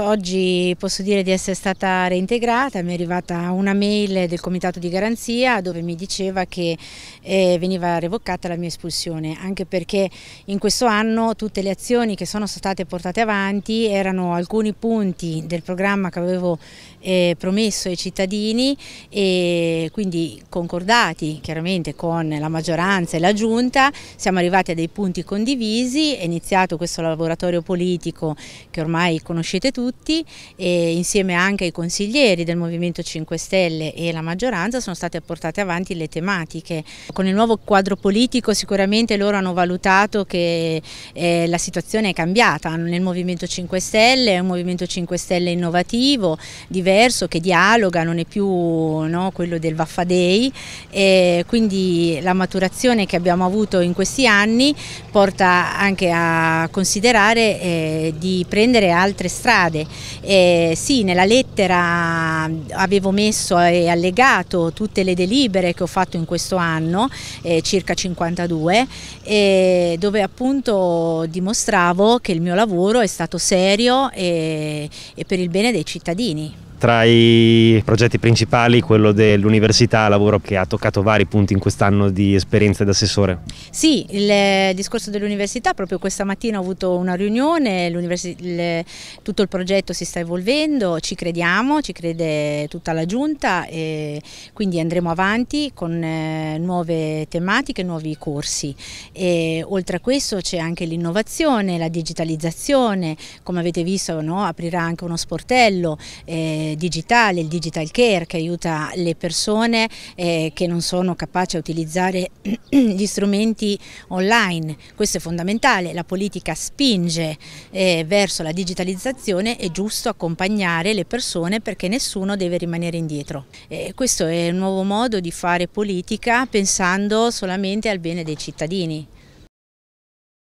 Oggi posso dire di essere stata reintegrata, mi è arrivata una mail del comitato di garanzia dove mi diceva che eh, veniva revocata la mia espulsione, anche perché in questo anno tutte le azioni che sono state portate avanti erano alcuni punti del programma che avevo eh, promesso ai cittadini e quindi concordati chiaramente con la maggioranza e la giunta, siamo arrivati a dei punti condivisi, è iniziato questo laboratorio politico che ormai conoscete tutti tutti e insieme anche ai consiglieri del Movimento 5 Stelle e la maggioranza sono state portate avanti le tematiche. Con il nuovo quadro politico sicuramente loro hanno valutato che eh, la situazione è cambiata nel Movimento 5 Stelle, è un Movimento 5 Stelle innovativo, diverso, che dialoga, non è più no, quello del Vaffadei e quindi la maturazione che abbiamo avuto in questi anni porta anche a considerare eh, di prendere altre strade strade. Eh, sì, nella lettera avevo messo e allegato tutte le delibere che ho fatto in questo anno, eh, circa 52, eh, dove appunto dimostravo che il mio lavoro è stato serio e, e per il bene dei cittadini. Tra i progetti principali quello dell'università, lavoro che ha toccato vari punti in quest'anno di esperienza assessore. Sì, il discorso dell'università, proprio questa mattina ho avuto una riunione, il, tutto il progetto si sta evolvendo, ci crediamo, ci crede tutta la giunta e quindi andremo avanti con eh, nuove tematiche, nuovi corsi. E, oltre a questo c'è anche l'innovazione, la digitalizzazione, come avete visto no? aprirà anche uno sportello. Eh, digitale, il digital care che aiuta le persone eh, che non sono capaci a utilizzare gli strumenti online. Questo è fondamentale, la politica spinge eh, verso la digitalizzazione, è giusto accompagnare le persone perché nessuno deve rimanere indietro. questo è un nuovo modo di fare politica pensando solamente al bene dei cittadini.